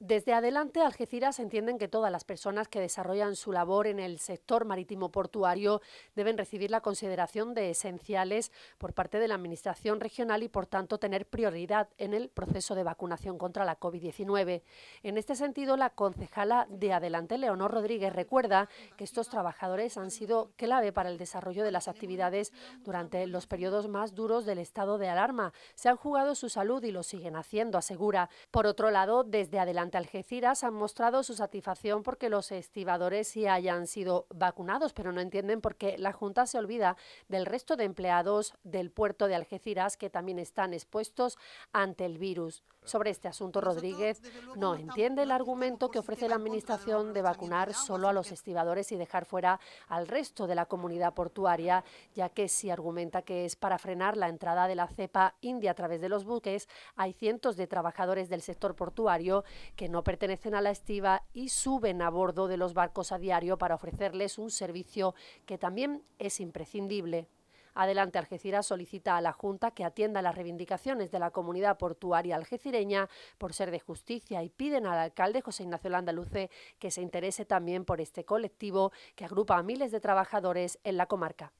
Desde adelante, Algeciras entienden que todas las personas que desarrollan su labor en el sector marítimo portuario deben recibir la consideración de esenciales por parte de la Administración regional y, por tanto, tener prioridad en el proceso de vacunación contra la COVID-19. En este sentido, la concejala de Adelante, Leonor Rodríguez, recuerda que estos trabajadores han sido clave para el desarrollo de las actividades durante los periodos más duros del estado de alarma. Se han jugado su salud y lo siguen haciendo, asegura. Por otro lado, desde Adelante, ante Algeciras han mostrado su satisfacción porque los estibadores sí hayan sido vacunados, pero no entienden por qué la Junta se olvida del resto de empleados del puerto de Algeciras que también están expuestos ante el virus. Sobre este asunto, Rodríguez no entiende el argumento que ofrece la Administración de vacunar solo a los estibadores y dejar fuera al resto de la comunidad portuaria, ya que si argumenta que es para frenar la entrada de la cepa india a través de los buques, hay cientos de trabajadores del sector portuario que no pertenecen a la estiva y suben a bordo de los barcos a diario para ofrecerles un servicio que también es imprescindible. Adelante Algeciras solicita a la Junta que atienda las reivindicaciones de la comunidad portuaria algecireña por ser de justicia y piden al alcalde José Ignacio Landaluce que se interese también por este colectivo que agrupa a miles de trabajadores en la comarca.